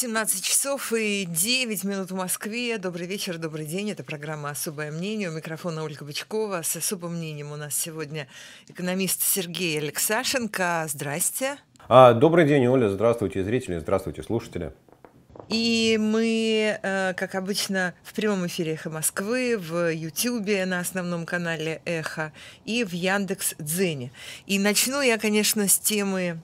17 часов и 9 минут в Москве. Добрый вечер, добрый день. Это программа «Особое мнение». У микрофона Ольга Бычкова. С особым мнением у нас сегодня экономист Сергей Алексашенко. Здрасте. А, добрый день, Оля. Здравствуйте, зрители. Здравствуйте, слушатели. И мы, э, как обычно, в прямом эфире «Эхо Москвы», в Ютьюбе на основном канале «Эхо» и в Яндекс Дзене. И начну я, конечно, с темы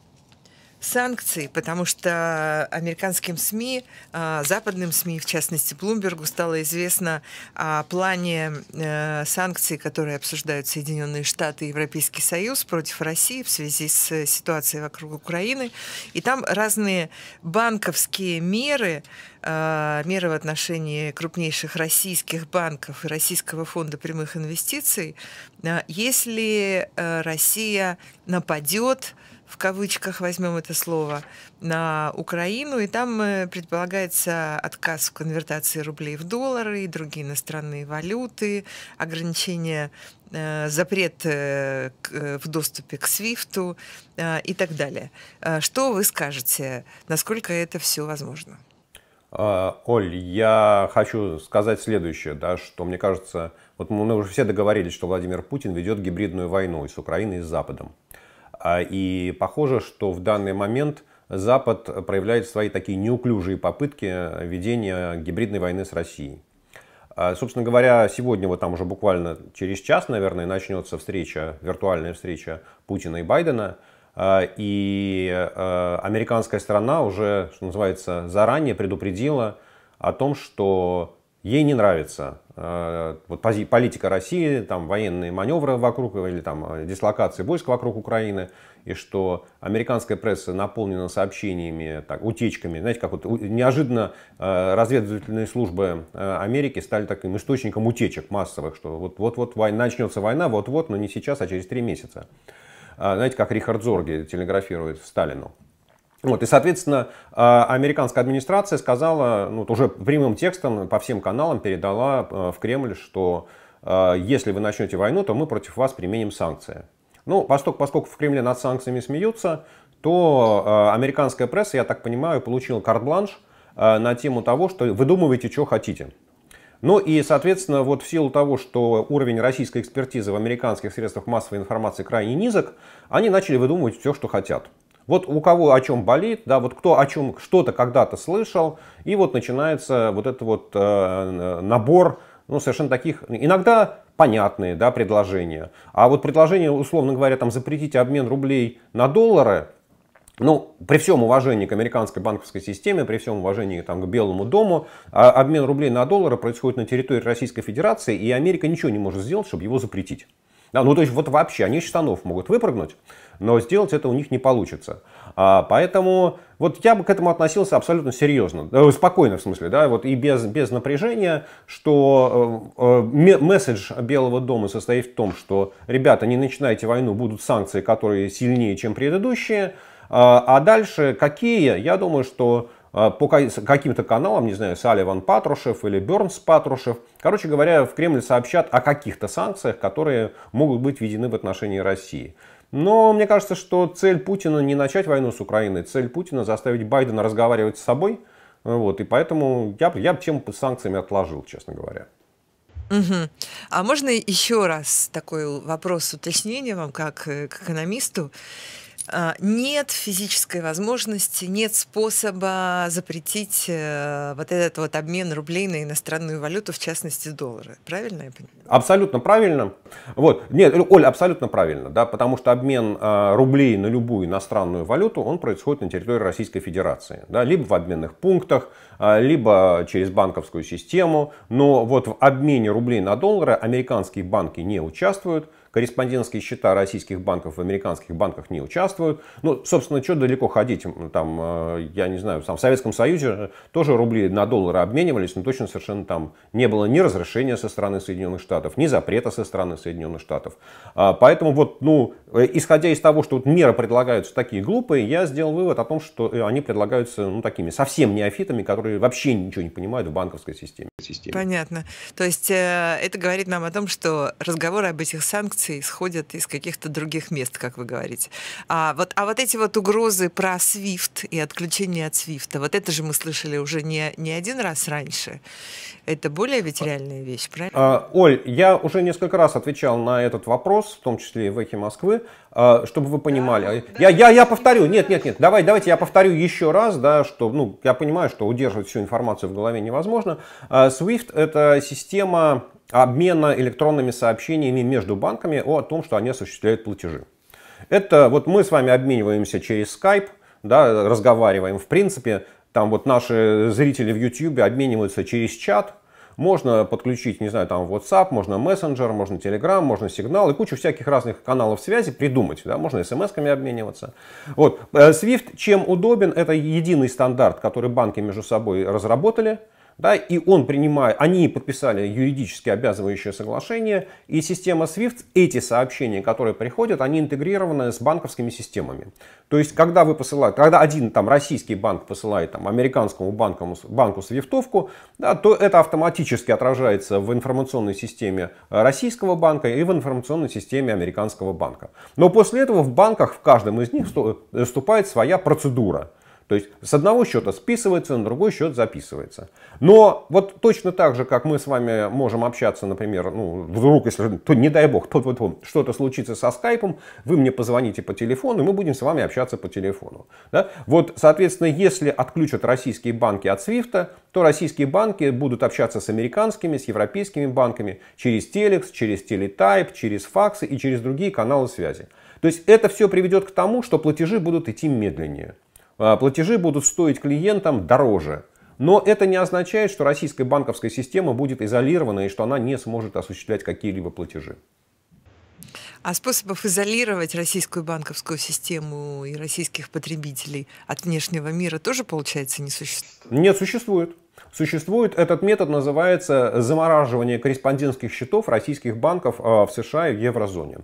санкции, потому что американским СМИ, а, западным СМИ, в частности Блумбергу, стало известно о плане э, санкций, которые обсуждают Соединенные Штаты и Европейский Союз против России в связи с э, ситуацией вокруг Украины. И там разные банковские меры, а, меры в отношении крупнейших российских банков и Российского фонда прямых инвестиций, а, если э, Россия нападет в кавычках возьмем это слово, на Украину, и там э, предполагается отказ в конвертации рублей в доллары и другие иностранные валюты, ограничение э, запрет э, в доступе к Свифту и так далее. Что вы скажете, насколько это все возможно? А, Оль, я хочу сказать следующее, да, что мне кажется, вот мы уже все договорились, что Владимир Путин ведет гибридную войну и с Украиной, и с Западом. А, и похоже, что в данный момент Запад проявляет свои такие неуклюжие попытки ведения гибридной войны с Россией. А, собственно говоря, сегодня, вот там уже буквально через час, наверное, начнется встреча, виртуальная встреча Путина и Байдена. А, и американская сторона уже, что называется, заранее предупредила о том, что ей не нравится э, вот политика России, там военные маневры вокруг или там э, дислокации войск вокруг Украины, и что американская пресса наполнена сообщениями, так, утечками, знаете, как вот неожиданно э, разведывательные службы Америки стали таким источником утечек массовых, что вот-вот-вот начнется война, вот-вот, но не сейчас, а через три месяца. Знаете, как Рихард Зорги телеграфирует Сталину. Вот, и, соответственно, а, американская администрация сказала, ну, уже прямым текстом по всем каналам передала а, в Кремль, что а, если вы начнете войну, то мы против вас применим санкции. Ну, поскольку, поскольку в Кремле над санкциями смеются, то американская пресса, я так понимаю, получила карт-бланш на тему того, что выдумывайте, что хотите. Ну и, соответственно, вот в силу того, что уровень российской экспертизы в американских средствах массовой информации крайне низок, они начали выдумывать все, что хотят. Вот у кого о чем болит, да, вот кто о чем что-то когда-то слышал, и вот начинается вот этот вот э, э, набор, ну, совершенно таких, иногда понятные, да, предложения. А вот предложение, условно говоря, там запретить обмен рублей на доллары, ну, при всем уважении к американской банковской системе, при всем уважении там, к Белому дому, а обмен рублей на доллары происходит на территории Российской Федерации, и Америка ничего не может сделать, чтобы его запретить. Да, ну, то есть вот вообще, они из штанов могут выпрыгнуть но сделать это у них не получится. А, поэтому вот я бы к этому относился абсолютно серьезно, э, спокойно в смысле, да, вот и без, без напряжения, что э, э, месседж Белого дома состоит в том, что, ребята, не начинайте войну, будут санкции, которые сильнее, чем предыдущие, а, а дальше какие, я думаю, что по каким-то каналам, не знаю, Салливан Патрушев или Бернс Патрушев. Короче говоря, в Кремле сообщат о каких-то санкциях, которые могут быть введены в отношении России. Но мне кажется, что цель Путина не начать войну с Украиной, цель Путина заставить Байдена разговаривать с собой. Вот, и поэтому я, я бы тему под санкциями отложил, честно говоря. Угу. А можно еще раз такой вопрос уточнения вам, как э, к экономисту? А, нет физической возможности, нет способа запретить э, вот этот вот обмен рублей на иностранную валюту, в частности доллары. Правильно я понимаю? Абсолютно правильно. Вот. Нет, Оль, абсолютно правильно, да, потому что обмен а, рублей на любую иностранную валюту, он происходит на территории Российской Федерации, да, либо в обменных пунктах, а, либо через банковскую систему. Но вот в обмене рублей на доллары американские банки не участвуют. Корреспондентские счета российских банков в американских банках не участвуют. Ну, собственно, что далеко ходить? Там, э, я не знаю, там в Советском Союзе тоже рубли на доллары обменивались, но точно совершенно там не было ни разрешения со стороны Соединенных Штатов, ни запрета со стороны Соединенных Штатов. А, поэтому вот, ну, э, исходя из того, что вот меры предлагаются такие глупые, я сделал вывод о том, что э, они предлагаются ну, такими совсем неофитами, которые которые вообще ничего не понимают в банковской системе. системе. Понятно. То есть э, это говорит нам о том, что разговоры об этих санкциях исходят из каких-то других мест, как вы говорите. А вот, а вот эти вот угрозы про SWIFT и отключение от SWIFT, вот это же мы слышали уже не, не один раз раньше. Это более ведь реальная вещь, правильно? Э, Оль, я уже несколько раз отвечал на этот вопрос, в том числе и в «Эхе Москвы». А, чтобы вы понимали. Я, я, я повторю, нет, нет, нет, давай, давайте я повторю еще раз, да, что, ну, я понимаю, что удерживать всю информацию в голове невозможно. А, SWIFT это система обмена электронными сообщениями между банками о том, что они осуществляют платежи. Это вот мы с вами обмениваемся через Skype, да, разговариваем, в принципе, там вот наши зрители в YouTube обмениваются через чат, можно подключить, не знаю, там WhatsApp, можно Messenger, можно Telegram, можно Signal и кучу всяких разных каналов связи придумать. Да? Можно смс-ками обмениваться. Вот. Э, SWIFT чем удобен? Это единый стандарт, который банки между собой разработали. Да, и он принимает, они подписали юридически обязывающее соглашение, и система SWIFT, эти сообщения, которые приходят, они интегрированы с банковскими системами. То есть, когда вы посылаете, когда один там российский банк посылает там американскому банку, банку свифтовку, да, то это автоматически отражается в информационной системе э, российского банка и в информационной системе американского банка. Но после этого в банках, в каждом из них э, вступает своя процедура. То есть с одного счета списывается, на другой счет записывается. Но вот точно так же, как мы с вами можем общаться, например, ну, вдруг, если, то, не дай бог, то, то, то, что-то случится со скайпом, вы мне позвоните по телефону, и мы будем с вами общаться по телефону. Да? Вот, соответственно, если отключат российские банки от SWIFT, то российские банки будут общаться с американскими, с европейскими банками через телекс, через телетайп, через факсы и через другие каналы связи. То есть это все приведет к тому, что платежи будут идти медленнее. А, платежи будут стоить клиентам дороже. Но это не означает, что российская банковская система будет изолирована и что она не сможет осуществлять какие-либо платежи. А способов изолировать российскую банковскую систему и российских потребителей от внешнего мира тоже, получается, не существует? Нет, существует. Существует этот метод, называется замораживание корреспондентских счетов российских банков а, в США и в еврозоне.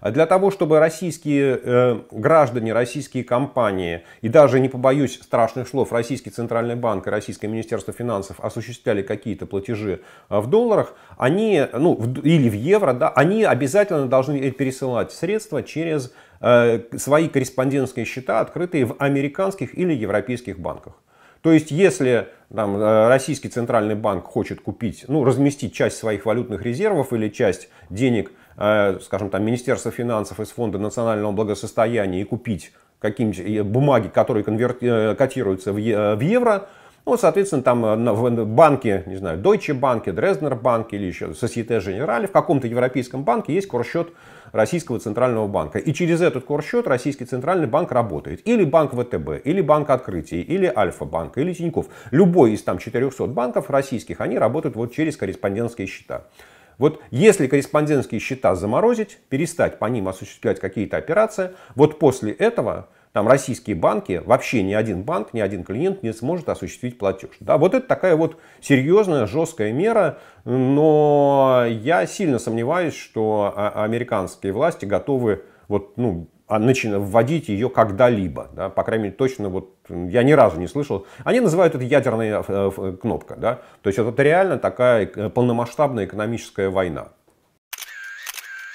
А для того, чтобы российские э, граждане, российские компании и даже, не побоюсь страшных слов, Российский Центральный банк и Российское Министерство финансов осуществляли какие-то платежи э, в долларах, они, ну, в, или в евро, да, они обязательно должны пересылать средства через э, свои корреспондентские счета, открытые в американских или европейских банках. То есть, если там, э, российский центральный банк хочет купить, ну, разместить часть своих валютных резервов или часть денег Э, скажем там, Министерства финансов из Фонда национального благосостояния и купить какие-нибудь э, бумаги, которые конверти... Э, котируются в евро, ну, соответственно, там в банке, не знаю, Deutsche Bank, Dresdner Bank или еще Societe Generale, в каком-то европейском банке есть корсчет Российского Центрального Банка. И через этот корсчет Российский Центральный Банк работает. Или Банк ВТБ, или Банк Открытий, или Альфа-Банк, или Тиньков. Любой из там 400 банков российских, они работают вот через корреспондентские счета. Вот если корреспондентские счета заморозить, перестать по ним осуществлять какие-то операции, вот после этого там российские банки, вообще ни один банк, ни один клиент не сможет осуществить платеж. Да, вот это такая вот серьезная, жесткая мера, но я сильно сомневаюсь, что а, американские власти готовы вот, ну, а начинать вводить ее когда-либо. Да, по крайней мере, точно вот я ни разу не слышал. Они называют это ядерная э, э, кнопка. Да? То есть это реально такая э, полномасштабная экономическая война.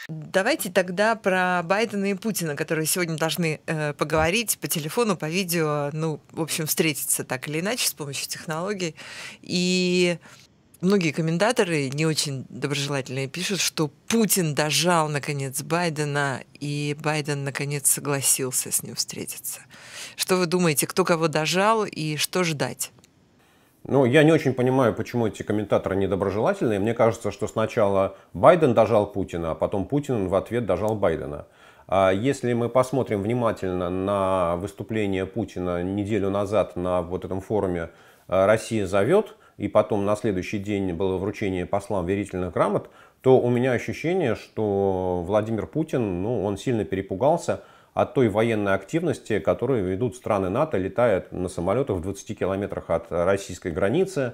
Давайте тогда про Байдена и Путина, которые сегодня должны э, поговорить по телефону, по видео, ну, в общем, встретиться так или иначе с помощью технологий. И э, многие комментаторы не очень доброжелательные пишут, что Путин дожал наконец Байдена, и Байден наконец согласился с ним встретиться. Что вы думаете, кто кого дожал и что ждать? Ну, я не очень понимаю, почему эти комментаторы недоброжелательные. Мне кажется, что сначала Байден дожал Путина, а потом Путин в ответ дожал Байдена. А если мы посмотрим внимательно на выступление Путина неделю назад на вот этом форуме э, «Россия зовет», и потом на следующий день было вручение послам верительных грамот, то у меня ощущение, что Владимир Путин, ну, он сильно перепугался от той военной активности, которую ведут страны НАТО, летая на самолетах в 20 километрах от российской границы.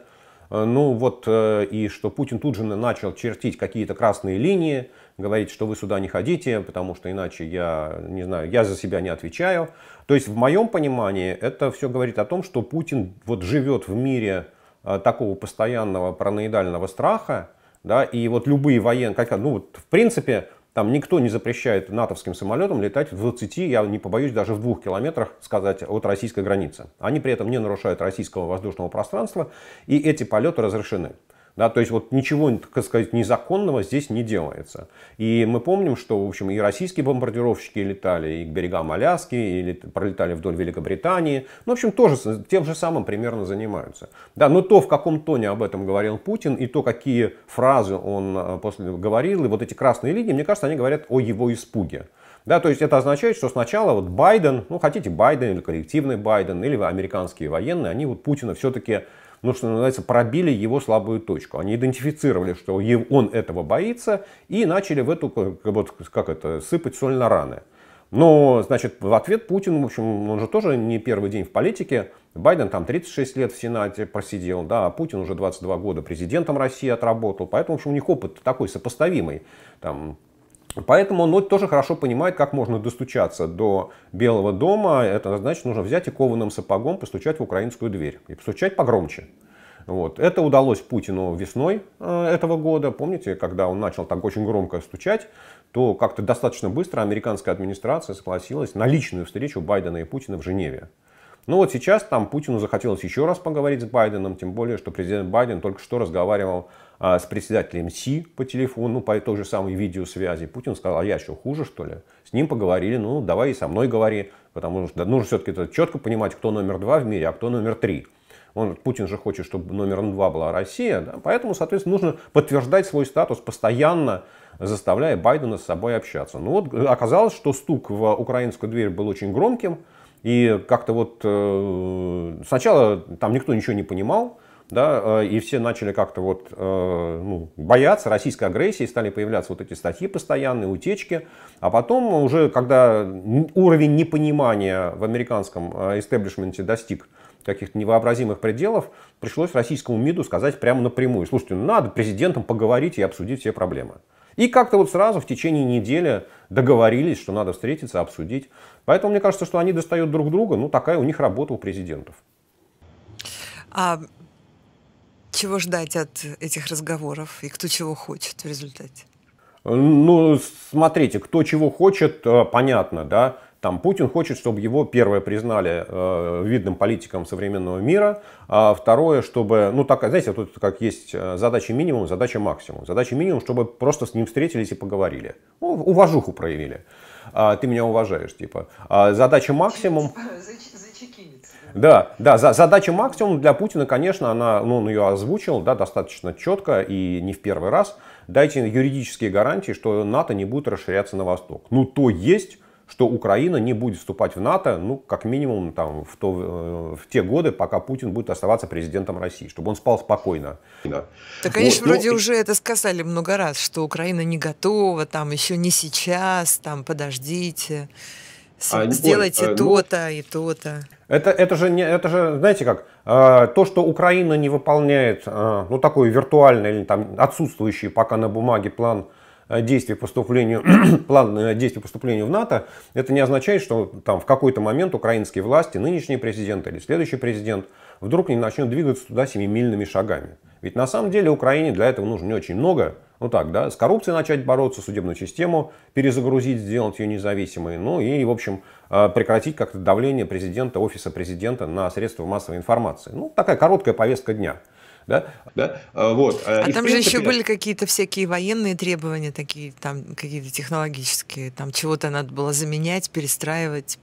Э, ну вот, э, и что Путин тут же начал чертить какие-то красные линии, говорить, что вы сюда не ходите, потому что иначе я, не знаю, я за себя не отвечаю. То есть в моем понимании это все говорит о том, что Путин вот живет в мире Э, такого постоянного параноидального страха, да, и вот любые военные, как, ну, вот, в принципе, там никто не запрещает натовским самолетам летать в 20, я не побоюсь даже в двух километрах сказать, от российской границы. Они при этом не нарушают российского воздушного пространства, и эти полеты разрешены. Да, то есть вот ничего, так сказать, незаконного здесь не делается. И мы помним, что, в общем, и российские бомбардировщики летали и к берегам Аляски, или пролетали вдоль Великобритании. Ну, в общем, тоже тем же самым примерно занимаются. Да, но то, в каком тоне об этом говорил Путин, и то, какие фразы он э, после говорил, и вот эти красные линии, мне кажется, они говорят о его испуге. Да, то есть это означает, что сначала вот Байден, ну хотите Байден или коллективный Байден, или американские военные, они вот Путина все-таки ну, что называется, пробили его слабую точку. Они идентифицировали, что он этого боится, и начали в эту, вот, как это, сыпать соль на раны. Но, значит, в ответ Путин, в общем, он же тоже не первый день в политике. Байден там 36 лет в Сенате просидел, да, а Путин уже 22 года президентом России отработал. Поэтому, в общем, у них опыт такой сопоставимый. Там Поэтому он ну, тоже хорошо понимает, как можно достучаться до Белого дома. Это значит, нужно взять и кованым сапогом постучать в украинскую дверь. И постучать погромче. Вот. Это удалось Путину весной э, этого года. Помните, когда он начал так очень громко стучать, то как-то достаточно быстро американская администрация согласилась на личную встречу Байдена и Путина в Женеве. Ну вот сейчас там Путину захотелось еще раз поговорить с Байденом, тем более, что президент Байден только что разговаривал а, с председателем Си по телефону, по той же самой видеосвязи. Путин сказал, а я что, хуже что ли? С ним поговорили, ну давай и со мной говори, потому что нужно все-таки четко понимать, кто номер два в мире, а кто номер три. Он, Путин же хочет, чтобы номером два была Россия, да? поэтому, соответственно, нужно подтверждать свой статус постоянно, заставляя Байдена с собой общаться. Ну вот э, оказалось, что стук в украинскую дверь был очень громким, и как-то вот э, сначала там никто ничего не понимал, да, э, и все начали как-то вот э, ну, бояться российской агрессии, стали появляться вот эти статьи постоянные, утечки, а потом уже, когда уровень непонимания в американском э, истеблишменте достиг каких-то невообразимых пределов, пришлось российскому МИДу сказать прямо напрямую, слушайте, ну, надо президентом поговорить и обсудить все проблемы. И как-то вот сразу в течение недели договорились, что надо встретиться, обсудить. Поэтому мне кажется, что они достают друг друга, ну такая у них работа у президентов. А чего ждать от этих разговоров и кто чего хочет в результате? Э, ну, смотрите, кто чего хочет, э, понятно, да. Там Путин хочет, чтобы его, первое, признали э, видным политиком современного мира, а второе, чтобы, ну, так, знаете, тут как есть э, задача минимум, задача максимум. Задача минимум, чтобы просто с ним встретились и поговорили. Ну, уважуху проявили. А, ты меня уважаешь, типа. А задача максимум... Зачем? Да, да, за, задача максимум для Путина, конечно, она, ну, он ее озвучил да, достаточно четко и не в первый раз. Дайте юридические гарантии, что НАТО не будет расширяться на восток. Ну, то есть, что Украина не будет вступать в НАТО, ну, как минимум, там, в, то, э, в те годы, пока Путин будет оставаться президентом России, чтобы он спал спокойно. Да. Да. конечно, вот, ну вроде ну, уже это сказали много раз, что Украина не готова, там, еще не сейчас, там, подождите, а, сделайте э, ну то-то ну, и то-то. Это, это, же, не, это же, знаете как, э, то, что Украина не выполняет, э, ну, такой виртуальный или там отсутствующий пока на бумаге план э, действий поступлению, план э, действий поступлению в НАТО, это не означает, что там в какой-то момент украинские власти, нынешний президент или следующий президент, вдруг не начнет двигаться туда семимильными шагами. Ведь на самом деле Украине для этого нужно не очень много, ну так, да, с коррупцией начать бороться, судебную систему перезагрузить, сделать ее независимой. Ну и, в общем, э, прекратить как-то давление президента, офиса президента на средства массовой информации. Ну, такая короткая повестка дня. Да? Да? Э, вот. Э, а и там принципе... же еще были какие-то всякие военные требования, такие там какие-то технологические, там чего-то надо было заменять, перестраивать.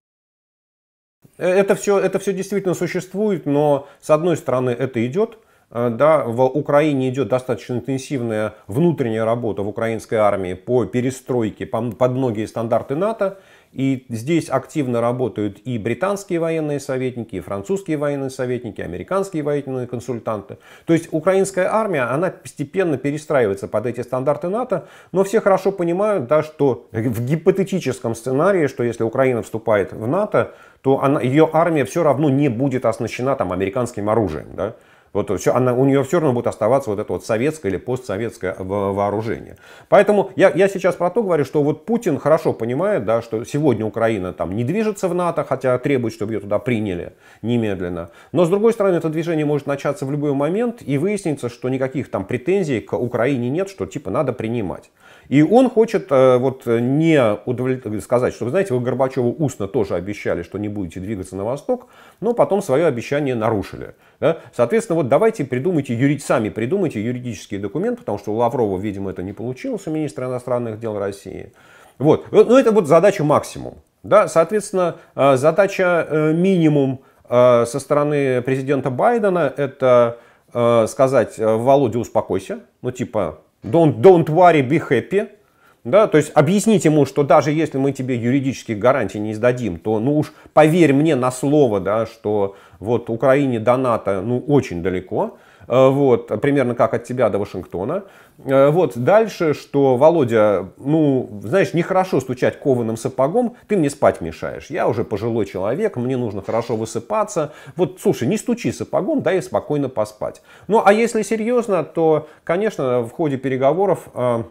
Это все, это все действительно существует, но с одной стороны это идет, Э, да, в Украине идет достаточно интенсивная внутренняя работа в украинской армии по перестройке под многие стандарты НАТО. И здесь активно работают и британские военные советники, и французские военные советники, и американские военные консультанты. То есть украинская армия, она постепенно перестраивается под эти стандарты НАТО, но все хорошо понимают, да, что в гипотетическом сценарии, что если Украина вступает в НАТО, то она, ее армия все равно не будет оснащена там, американским оружием. Да? Вот все, она, у нее все равно будет оставаться вот это вот советское или постсоветское вооружение. Поэтому я, я сейчас про то говорю, что вот Путин хорошо понимает, да, что сегодня Украина там не движется в НАТО, хотя требует, чтобы ее туда приняли немедленно. Но с другой стороны, это движение может начаться в любой момент и выяснится, что никаких там претензий к Украине нет, что типа надо принимать. И он хочет э, вот э, не удовлет... сказать, что, вы знаете, вы Горбачеву устно тоже обещали, что не будете двигаться на восток, но потом свое обещание нарушили. Да? Соответственно, вот давайте придумайте, юри... сами придумайте юридический документ, потому что у Лаврова, видимо, это не получилось, у министра иностранных дел России. Вот. Э, но ну, это вот задача максимум. Да? Соответственно, задача минимум со стороны президента Байдена это сказать Володя, успокойся, ну типа Don't, don't worry, be happy. Да, то есть объяснить ему, что даже если мы тебе юридических гарантий не сдадим, то ну уж поверь мне на слово, да, что вот Украине до НАТО ну очень далеко, Э, вот, примерно как от тебя до Вашингтона. Э, вот, дальше, что, Володя, ну, знаешь, нехорошо стучать кованым сапогом, ты мне спать мешаешь. Я уже пожилой человек, мне нужно хорошо высыпаться. Вот, слушай, не стучи сапогом, дай спокойно поспать. Ну, а если серьезно, то, конечно, в ходе переговоров э,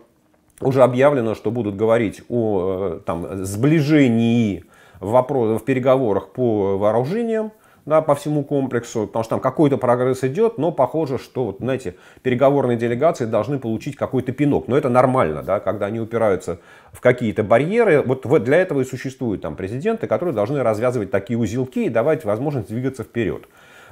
уже объявлено, что будут говорить о там, сближении вопрос, в переговорах по вооружениям, да, по всему комплексу, потому что там какой-то прогресс идет, но похоже, что, вот, знаете, переговорные делегации должны получить какой-то пинок. Но это нормально, да, когда они упираются в какие-то барьеры. Вот, вот для этого и существуют там президенты, которые должны развязывать такие узелки и давать возможность двигаться вперед.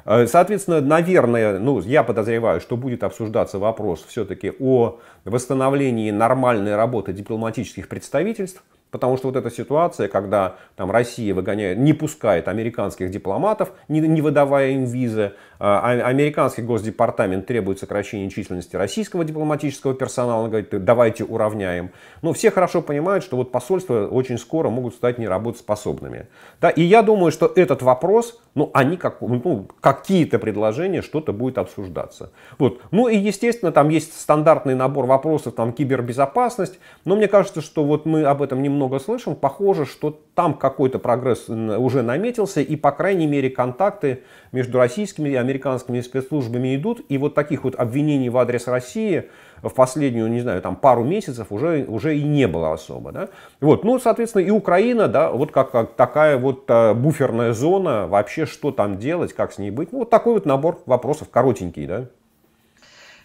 Э, соответственно, наверное, ну, я подозреваю, что будет обсуждаться вопрос все-таки о восстановлении нормальной работы дипломатических представительств, Потому что вот эта ситуация, когда там Россия выгоняет, не пускает американских дипломатов, не, не выдавая им визы, а, а, американский госдепартамент требует сокращения численности российского дипломатического персонала, говорит, давайте уравняем. Но ну, все хорошо понимают, что вот посольства очень скоро могут стать неработоспособными. Да, и я думаю, что этот вопрос, ну, они как, ну, ну, какие-то предложения, что-то будет обсуждаться. Вот. Ну и, естественно, там есть стандартный набор вопросов, там кибербезопасность, но мне кажется, что вот мы об этом немного слышим, похоже, что там какой-то прогресс уже наметился, и, по крайней мере, контакты между российскими и американскими спецслужбами идут, и вот таких вот обвинений в адрес России в последнюю, не знаю, там пару месяцев уже, уже и не было особо. Да? Вот, ну, соответственно, и Украина, да, вот как, как такая вот э, буферная зона, вообще что там делать, как с ней быть. Ну, вот такой вот набор вопросов, коротенький, да.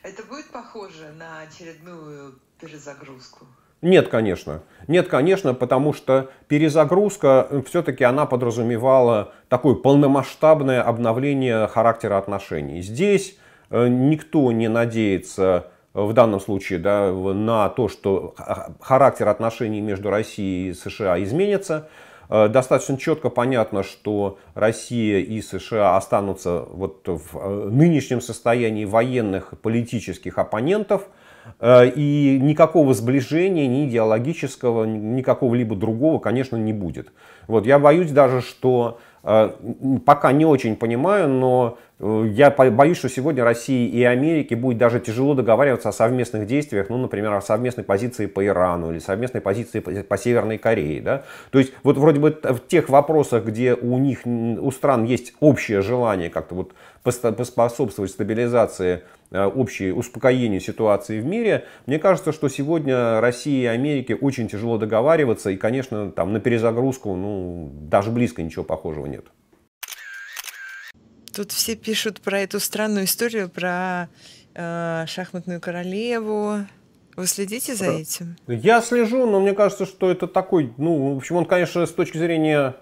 Это будет похоже на очередную перезагрузку? Нет, конечно. Нет, конечно, потому что перезагрузка все-таки она подразумевала такое полномасштабное обновление характера отношений. Здесь э, никто не надеется э, в данном случае да, на то, что характер отношений между Россией и США изменится. Э, достаточно четко понятно, что Россия и США останутся вот в нынешнем состоянии военных политических оппонентов – Э, и никакого сближения, ни идеологического, ни какого-либо другого, конечно, не будет. Вот, я боюсь даже, что э, пока не очень понимаю, но э, я боюсь, что сегодня России и Америке будет даже тяжело договариваться о совместных действиях, ну, например, о совместной позиции по Ирану или совместной позиции по Северной Корее. Да? То есть вот вроде бы в тех вопросах, где у них, у стран есть общее желание как-то вот поспособствовать стабилизации э, общей успокоению ситуации в мире. Мне кажется, что сегодня России и Америке очень тяжело договариваться, и, конечно, там на перезагрузку ну, даже близко ничего похожего нет. Тут все пишут про эту странную историю, про э, шахматную королеву, вы следите за этим? Я слежу, но мне кажется, что это такой, ну, в общем, он, конечно, с точки зрения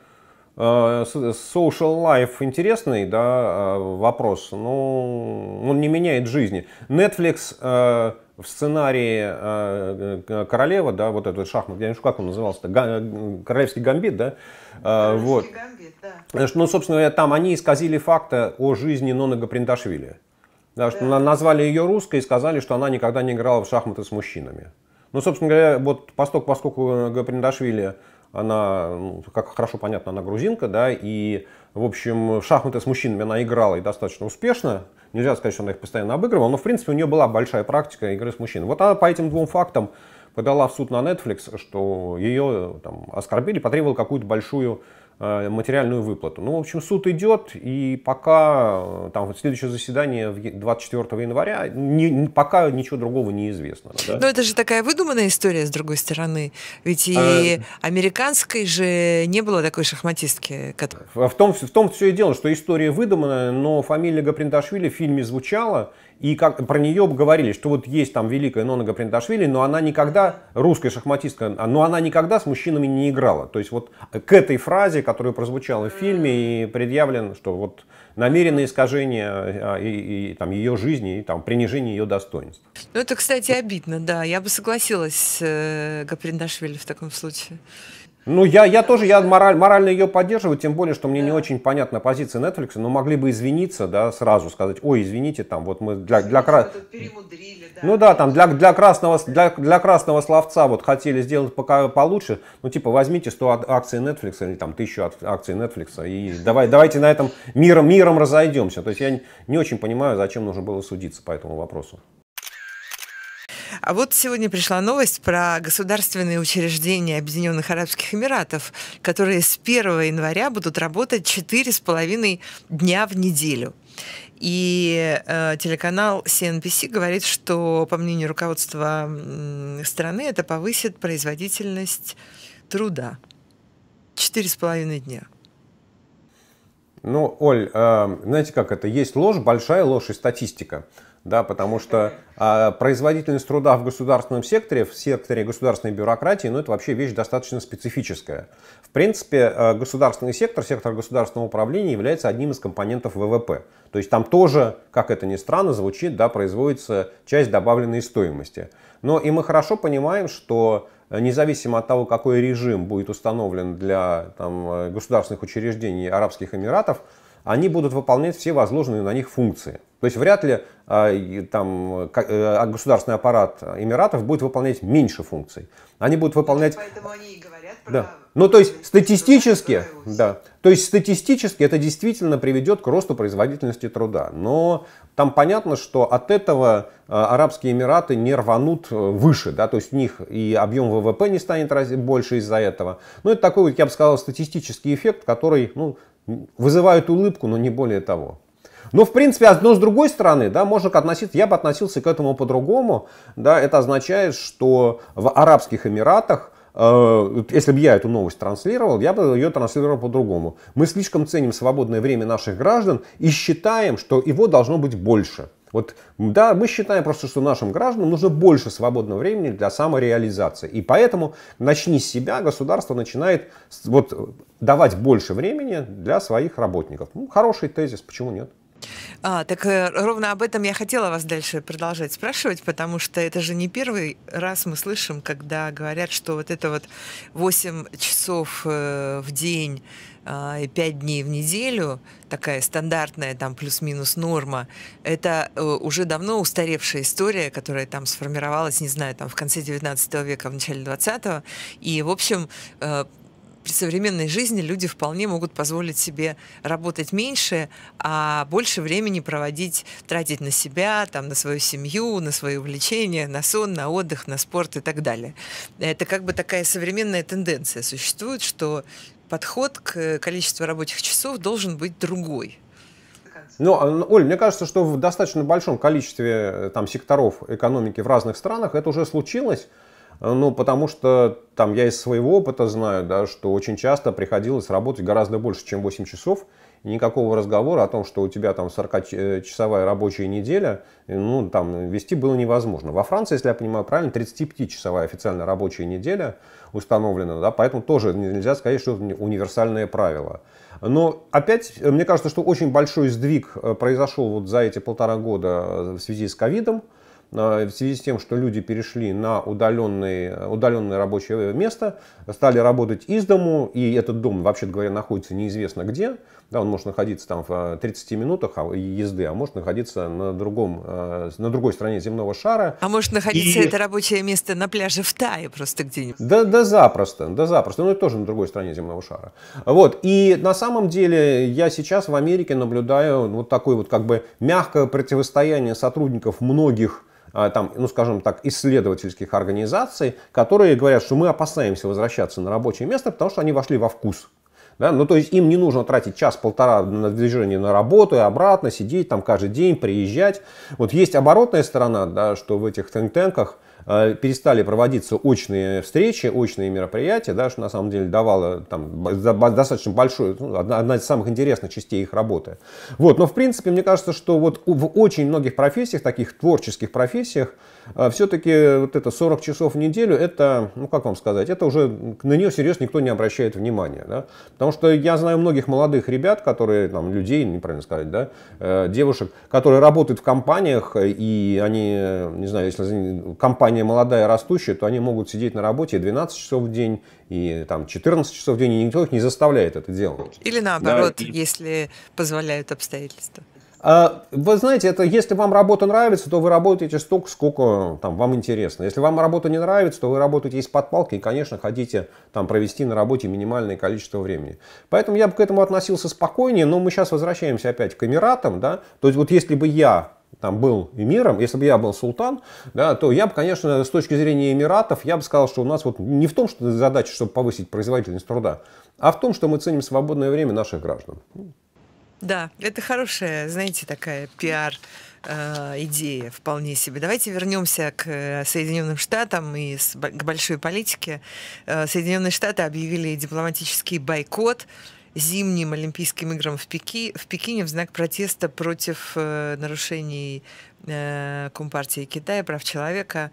Э, social life интересный да, э, вопрос, но ну, он не меняет жизни. Netflix э, в сценарии королева, да, вот этот шахмат, я не знаю, как он назывался, королевский гамбит, да, королевский вот. Гамбит, да. Ну, собственно говоря, там они исказили факты о жизни Нона Гаприндашвили. Да, да. назвали ее русской и сказали, что она никогда не играла в шахматы с мужчинами. Ну, собственно говоря, вот поскольку, поскольку Гаприндашвили она, ну, как хорошо понятно, она грузинка, да, и, в общем, в шахматы с мужчинами она играла и достаточно успешно. Нельзя сказать, что она их постоянно обыгрывала, но, в принципе, у нее была большая практика игры с мужчинами. Вот она по этим двум фактам подала в суд на Netflix, что ее там, оскорбили, потребовала какую-то большую Э, материальную выплату. Ну, в общем, суд идет, и пока э, там следующее заседание 24 января, не, пока ничего другого не известно. Да? Но это же такая выдуманная история, с другой стороны. Ведь и а... американской же не было такой шахматистки. которая. В том, в том все и дело, что история выдуманная, но фамилия Гаприндашвили в фильме звучала, и как, про нее говорили, что вот есть там великая Нонага Принташвили, но она никогда, русская шахматистка, но она никогда с мужчинами не играла. То есть вот к этой фразе, которая прозвучала в фильме, и предъявлен, что вот намеренное искажение а, и, и там, ее жизни, и там, принижение ее достоинств. Ну это, кстати, обидно, да. Я бы согласилась с э, Гаприндашвили в таком случае. Ну, я, я тоже, я мораль, морально ее поддерживаю, тем более, что мне да. не очень понятна позиция Netflix, но могли бы извиниться, да, сразу сказать, ой, извините, там, вот мы для, для кра... да. Ну да, там, для, для, красного, для, для красного словца вот хотели сделать пока получше, ну, типа, возьмите 100 акций Netflix или там 1000 акций Netflix и давай, давайте на этом миром, миром разойдемся. То есть я не, не очень понимаю, зачем нужно было судиться по этому вопросу. А вот сегодня пришла новость про государственные учреждения Объединенных Арабских Эмиратов, которые с 1 января будут работать 4,5 дня в неделю. И э, телеканал CNBC говорит, что, по мнению руководства страны, это повысит производительность труда. Четыре с половиной дня. Ну, Оль, э, знаете как это? Есть ложь, большая ложь и статистика да, потому что а, производительность труда в государственном секторе, в секторе государственной бюрократии, ну это вообще вещь достаточно специфическая. В принципе, э, государственный сектор, сектор государственного управления является одним из компонентов ВВП. То есть там тоже, как это ни странно звучит, да, производится часть добавленной стоимости. Но и мы хорошо понимаем, что э, независимо от того, какой режим будет установлен для там, э, государственных учреждений Арабских Эмиратов, они будут выполнять все возложенные на них функции. То есть вряд ли а, там, э, а, государственный аппарат Эмиратов будет выполнять меньше функций. Они будут выполнять... Поэтому они и говорят про... Да. Ну, то есть статистически, да, то есть статистически это действительно приведет к росту производительности труда. Но там понятно, что от этого а, Арабские Эмираты не рванут э, выше, да, то есть у них и объем ВВП не станет больше из-за этого. Но ну, это такой, я бы сказал, статистический эффект, который, ну, вызывают улыбку, но не более того. Но, в принципе, одно с другой стороны, да, можно относиться, я бы относился к этому по-другому, да, это означает, что в Арабских Эмиратах э, если бы я эту новость транслировал, я бы ее транслировал по-другому. Мы слишком ценим свободное время наших граждан и считаем, что его должно быть больше. Вот, да, мы считаем просто, что нашим гражданам нужно больше свободного времени для самореализации. И поэтому «начни с себя» государство начинает вот, давать больше времени для своих работников. Ну, хороший тезис, почему нет? А, так э, ровно об этом я хотела вас дальше продолжать спрашивать, потому что это же не первый раз мы слышим, когда говорят, что вот это вот 8 часов э, в день 5 а, дней в неделю, такая стандартная там плюс-минус норма, это э, уже давно устаревшая история, которая там сформировалась, не знаю, там в конце 19 века, в начале 20-го. И, в общем, э, при современной жизни люди вполне могут позволить себе работать меньше, а больше времени проводить, тратить на себя, там, на свою семью, на свои увлечения, на сон, на отдых, на спорт и так далее. Это как бы такая современная тенденция существует, что подход к э, количеству рабочих часов должен быть другой. Ну, а, ну, Оль, мне кажется, что в достаточно большом количестве э, там, секторов экономики в разных странах это уже случилось. Э, ну, потому что там я из своего опыта знаю, да, что очень часто приходилось работать гораздо больше, чем 8 часов никакого разговора о том, что у тебя там 40-часовая рабочая неделя, ну, там вести было невозможно. Во Франции, если я понимаю правильно, 35-часовая официально рабочая неделя установлена, да, поэтому тоже нельзя сказать, что это универсальное правило. Но опять, мне кажется, что очень большой сдвиг э, произошел вот за эти полтора года э, в связи с ковидом, э, в связи с тем, что люди перешли на удаленные, удаленное рабочее место, стали работать из дому, и этот дом, вообще говоря, находится неизвестно где, да, он может находиться там в 30 э, минутах а, езды, а может находиться на, другом, э, на другой стороне земного шара. А может находиться и... это рабочее место на пляже в Тае просто где-нибудь. Да, да запросто, да запросто, но это тоже на другой стороне земного шара. Вот, и на самом деле я сейчас в Америке наблюдаю вот такое вот как бы мягкое противостояние сотрудников многих э, там, ну, скажем так, исследовательских организаций, которые говорят, что мы опасаемся возвращаться на рабочее место, потому что они вошли во вкус да? Ну, то есть им не нужно тратить час-полтора на движение на работу и обратно, сидеть там каждый день, приезжать. Вот есть оборотная сторона, да, что в этих тэнк-тэнках Э, перестали проводиться очные встречи, очные мероприятия, да, что на самом деле давало там, достаточно большую, ну, одна, одна из самых интересных частей их работы. Вот, но в принципе, мне кажется, что вот в очень многих профессиях, таких творческих профессиях, э, все-таки вот это 40 часов в неделю, это, ну как вам сказать, это уже на нее серьезно никто не обращает внимания. Да? Потому что я знаю многих молодых ребят, которые, там, людей, неправильно сказать, да, э, девушек, которые работают в компаниях, и они, не знаю, если компания компания молодая, растущая, то они могут сидеть на работе 12 часов в день, и там 14 часов в день, и никто их не заставляет это делать. Или наоборот, да, если позволяют обстоятельства. А, вы знаете, это если вам работа нравится, то вы работаете столько, сколько там, вам интересно. Если вам работа не нравится, то вы работаете из-под палки и, конечно, хотите там, провести на работе минимальное количество времени. Поэтому я бы к этому относился спокойнее, но мы сейчас возвращаемся опять к Эмиратам. Да? То есть вот если бы я там, был эмиром, если бы я был султан, да, то я бы, конечно, с точки зрения Эмиратов, я бы сказал, что у нас вот не в том, что задача, чтобы повысить производительность труда, а в том, что мы ценим свободное время наших граждан. Да, это хорошая, знаете, такая пиар э, идея вполне себе. Давайте вернемся к э, Соединенным Штатам и к большой политике. Э, Соединенные Штаты объявили дипломатический бойкот зимним Олимпийским играм в, Пеки, в Пекине в знак протеста против э, нарушений э, Компартии Китая, прав человека.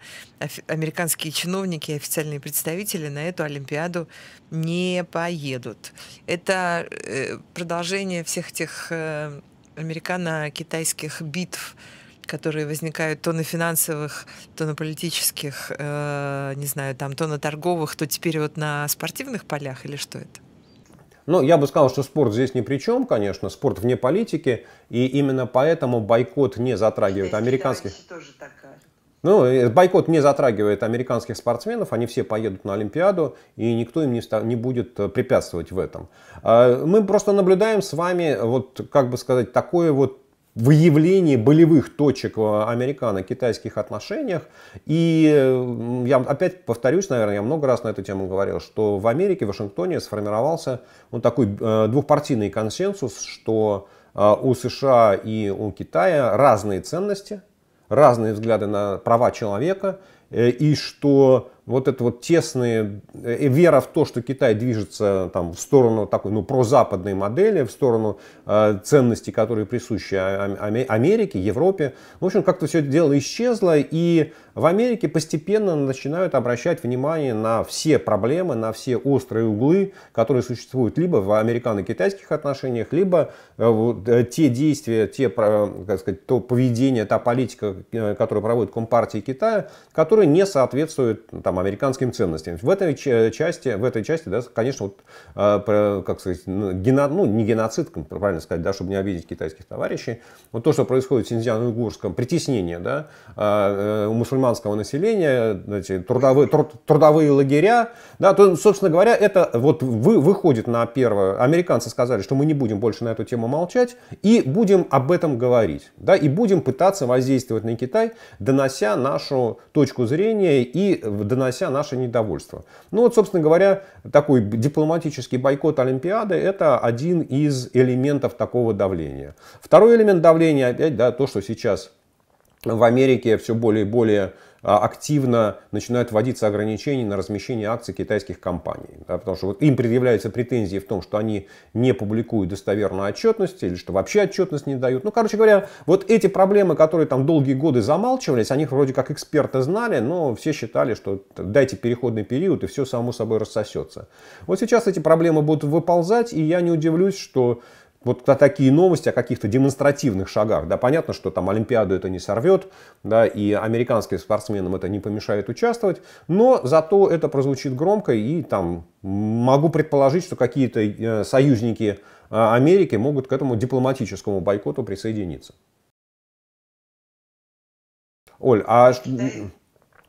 Американские чиновники и официальные представители на эту Олимпиаду не поедут. Это э, продолжение всех тех э, американо-китайских битв, которые возникают то на финансовых, то на политических, э, не знаю, там, то на торговых, то теперь вот на спортивных полях или что это? Но ну, я бы сказал, что спорт здесь ни при чем, конечно, спорт вне политики, и именно поэтому бойкот не затрагивает американских... Ну, э, бойкот не затрагивает американских спортсменов, они все поедут на Олимпиаду, и никто им не, став... не будет э, препятствовать в этом. А, мы просто наблюдаем с вами, вот, как бы сказать, такое вот выявлении болевых точек в э, американо-китайских отношениях. И я опять повторюсь, наверное, я много раз на эту тему говорил, что в Америке, в Вашингтоне сформировался вот ну, такой э, двухпартийный консенсус, что э, у США и у Китая разные ценности, разные взгляды на права человека, и что вот это вот тесные, э, вера в то, что Китай движется там, в сторону такой ну, прозападной модели, в сторону э, ценностей, которые присущи а, Америке, Европе. В общем, как-то все это дело исчезло, и в Америке постепенно начинают обращать внимание на все проблемы, на все острые углы, которые существуют либо в американо-китайских отношениях, либо э, вот, э, те действия, те, как сказать, то поведение, та политика, э, которую проводит Компартия Китая, которая не соответствует там, там, американским ценностям. В этой части, в этой части да, конечно, вот, э, как сказать, ну, гено, ну, не геноцид, правильно сказать, да, чтобы не обидеть китайских товарищей, вот то, что происходит в Синьцзян-Уйгурском, притеснение да, а, э, у мусульманского населения, эти трудовые, труд, трудовые лагеря, да, то, собственно говоря, это вот вы, выходит на первое. Американцы сказали, что мы не будем больше на эту тему молчать и будем об этом говорить, да, и будем пытаться воздействовать на Китай, донося нашу точку зрения и донося донося наше недовольство. Ну вот, собственно говоря, такой дипломатический бойкот Олимпиады – это один из элементов такого давления. Второй элемент давления, опять, да, то, что сейчас в Америке все более и более а, активно начинают вводиться ограничения на размещение акций китайских компаний. Да, потому что вот им предъявляются претензии в том, что они не публикуют достоверную отчетность или что вообще отчетность не дают. Ну, короче говоря, вот эти проблемы, которые там долгие годы замалчивались, о них вроде как эксперты знали, но все считали, что дайте переходный период и все само собой рассосется. Вот сейчас эти проблемы будут выползать, и я не удивлюсь, что вот такие новости о каких-то демонстративных шагах. Да, понятно, что там Олимпиаду это не сорвет, да, и американским спортсменам это не помешает участвовать, но зато это прозвучит громко, и там могу предположить, что какие-то э, союзники э, Америки могут к этому дипломатическому бойкоту присоединиться. Оль, а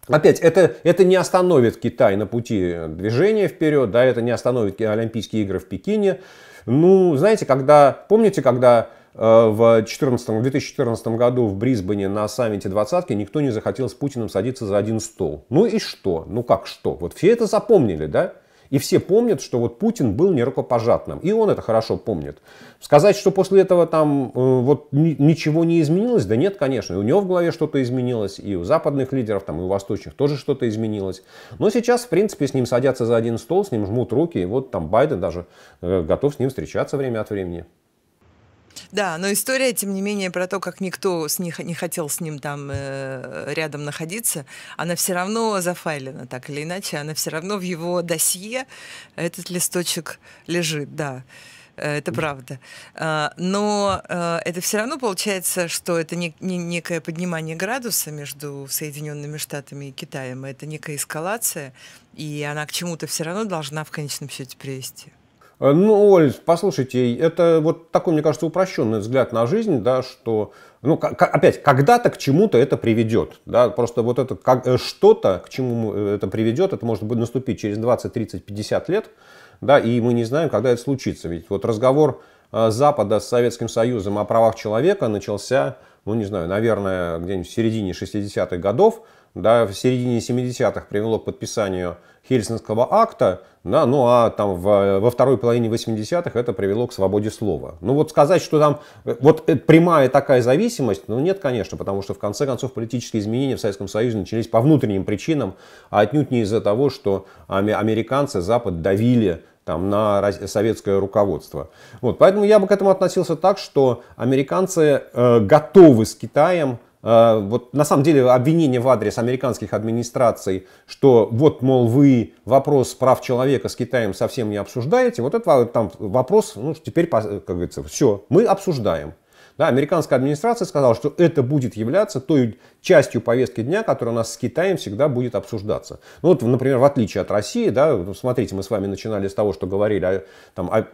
Опять, это, это не остановит Китай на пути движения вперед, да, это не остановит Олимпийские игры в Пекине. Ну, знаете, когда, помните, когда э, в 14, 2014 году в Брисбене на саммите двадцатки никто не захотел с Путиным садиться за один стол. Ну и что? Ну как что? Вот все это запомнили, да? И все помнят, что вот Путин был нерукопожатным. И он это хорошо помнит. Сказать, что после этого там э, вот ничего не изменилось, да нет, конечно. И у него в голове что-то изменилось, и у западных лидеров, там, и у восточных тоже что-то изменилось. Но сейчас, в принципе, с ним садятся за один стол, с ним жмут руки, и вот там Байден даже э, готов с ним встречаться время от времени. Да, но история, тем не менее, про то, как никто с них не хотел с ним там э, рядом находиться, она все равно зафайлена, так или иначе, она все равно в его досье этот листочек лежит, да. Э, это правда. А, но э, это все равно получается, что это некое поднимание градуса между Соединенными Штатами и Китаем. Это некая эскалация, и она к чему-то все равно должна в конечном счете привести. Э, ну, Оль, послушайте, это вот такой, мне кажется, упрощенный взгляд на жизнь, да, что, ну, опять, когда-то к чему-то это приведет, да, просто вот это как, э, что-то, к чему э, это приведет, это может быть наступить через 20, 30, 50 лет, да, и мы не знаем, когда это случится, ведь вот разговор Запада с Советским Союзом о правах человека начался, ну, не знаю, наверное, где-нибудь в середине 60-х годов, да, в середине 70-х привело к подписанию Хельсинского акта, да, ну а там в, во второй половине 80-х это привело к свободе слова. Ну вот сказать, что там э, вот прямая такая зависимость, ну нет, конечно, потому что в конце концов политические изменения в Советском Союзе начались по внутренним причинам, а отнюдь не из-за того, что американцы, Запад давили там, на советское руководство. Вот, поэтому я бы к этому относился так, что американцы э, готовы с Китаем а, вот на самом деле обвинение в адрес американских администраций, что вот, мол, вы вопрос прав человека с Китаем совсем не обсуждаете, вот это там вопрос, ну, теперь, как говорится, все, мы обсуждаем. Да, американская администрация сказала, что это будет являться той частью повестки дня, которая у нас с Китаем всегда будет обсуждаться. Ну вот, например, в отличие от России, да, смотрите, мы с вами начинали с того, что говорили о, там, о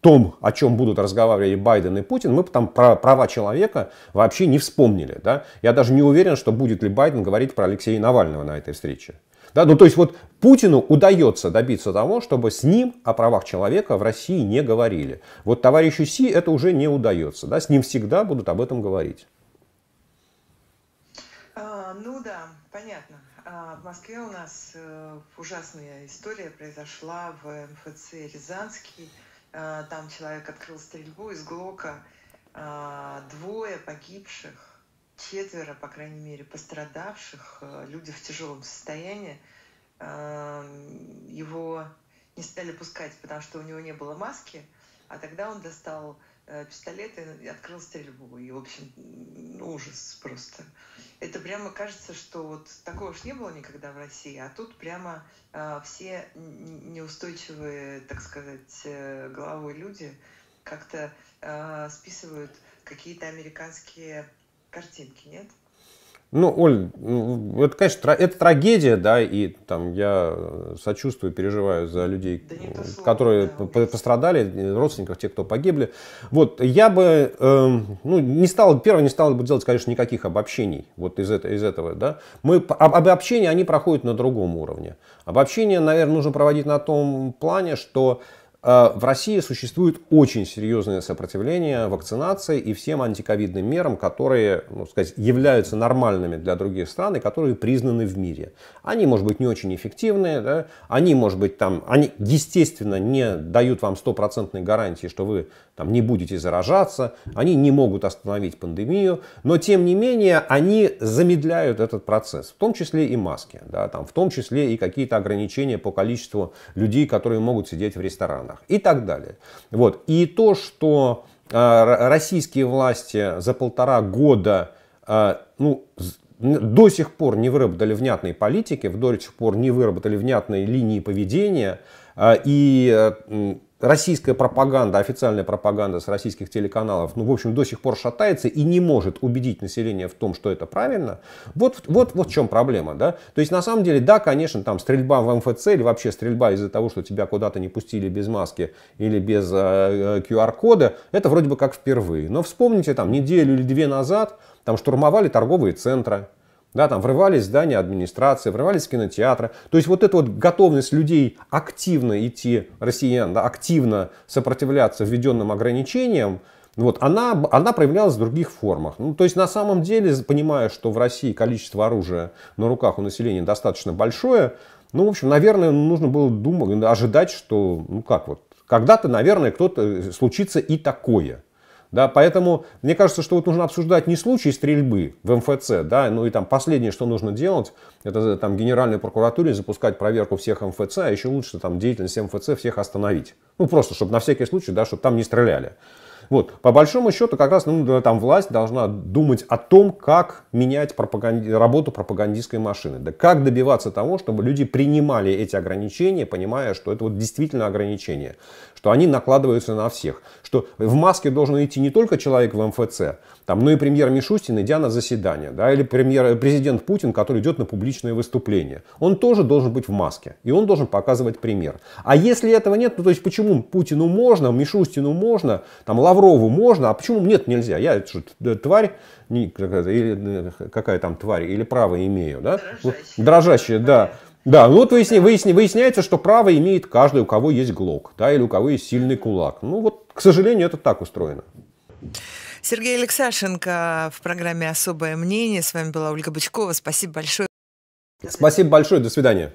том, о чем будут разговаривать Байден и Путин, мы там про права человека вообще не вспомнили. Да? Я даже не уверен, что будет ли Байден говорить про Алексея Навального на этой встрече. Да, ну то есть вот Путину удается добиться того, чтобы с ним о правах человека в России не говорили. Вот товарищу Си это уже не удается. Да? С ним всегда будут об этом говорить. А, ну да, понятно. А в Москве у нас э, ужасная история произошла в МФЦ Рязанский. А, там человек открыл стрельбу из ГЛОКа. А, двое погибших четверо, по крайней мере, пострадавших, э, люди в тяжелом состоянии. Эм, его не стали пускать, потому что у него не было маски, а тогда он достал э, пистолет и открыл стрельбу. И, в общем, ну, ужас просто. Это прямо кажется, что вот такого ж не было никогда в России, а тут прямо э, все неустойчивые, так сказать, головой люди как-то э, списывают какие-то американские картинки, нет? Ну, Оль, ну, это, конечно, это трагедия, да, и там я сочувствую, переживаю за людей, да слово, которые да, пострадали, родственников, тех, кто погибли. Вот, я бы, э, ну, не стал, первое, не стал бы делать, конечно, никаких обобщений вот из, это, из этого, да. Мы, об, обобщения, они проходят на другом уровне. Обобщение, наверное, нужно проводить на том плане, что Э, в России существует очень серьезное сопротивление вакцинации и всем антиковидным мерам, которые ну, сказать, являются нормальными для других стран и которые признаны в мире. Они, может быть, не очень эффективны, да? они, может быть, там, они, естественно, не дают вам стопроцентной гарантии, что вы там, не будете заражаться, они не могут остановить пандемию, но, тем не менее, они замедляют этот процесс, в том числе и маски, да? там, в том числе и какие-то ограничения по количеству людей, которые могут сидеть в ресторанах странах и так далее. Вот. И то, что э, российские власти за полтора года э, ну, до сих пор не выработали внятной политики, до сих пор не выработали внятной линии поведения, э, и российская пропаганда, официальная пропаганда с российских телеканалов, ну, в общем, до сих пор шатается и не может убедить население в том, что это правильно, вот, вот, вот в чем проблема, да. То есть, на самом деле, да, конечно, там стрельба в МФЦ или вообще стрельба из-за того, что тебя куда-то не пустили без маски или без э, QR-кода, э, это вроде бы как впервые. Но вспомните, там, неделю или две назад там штурмовали торговые центры, да, там врывались здания администрации, врывались в кинотеатры. То есть вот эта вот готовность людей активно идти, россиян, да, активно сопротивляться введенным ограничениям, вот, она, она проявлялась в других формах. Ну, то есть, на самом деле, понимая, что в России количество оружия на руках у населения достаточно большое, ну, в общем, наверное, нужно было думать, ожидать, что, ну как вот, когда-то, наверное, кто-то э, случится и такое. Да, поэтому мне кажется, что вот нужно обсуждать не случай стрельбы в МФЦ, да, ну и там последнее, что нужно делать, это э, там генеральной прокуратуре запускать проверку всех МФЦ, а еще лучше там деятельность МФЦ всех остановить. Ну просто, чтобы на всякий случай, да, чтобы там не стреляли. Вот. По большому счету, как раз ну, там власть должна думать о том, как менять пропаганди... работу пропагандистской машины. Да как добиваться того, чтобы люди принимали эти ограничения, понимая, что это вот действительно ограничения, что они накладываются на всех, что в маске должен идти не только человек в МФЦ, там, ну и премьер Мишустин, идя на заседание, да, или премьер, э, президент Путин, который идет на публичное выступление. Он тоже должен быть в маске, и он должен показывать пример. А если этого нет, ну то есть почему Путину можно, Мишустину можно, там Лаврову можно, а почему нет, нельзя? Я это же э, тварь, какая, или, э, какая там тварь, или право имею, да? Ну, дрожащая. Дрожащая, да. Да, ну вот выясни, выясни, выясняется, что право имеет каждый, у кого есть глок, да, или у кого есть сильный кулак. Ну вот, к сожалению, это так устроено. Сергей Алексашенко в программе «Особое мнение». С вами была Ольга Бычкова. Спасибо большое. Спасибо большое. До свидания.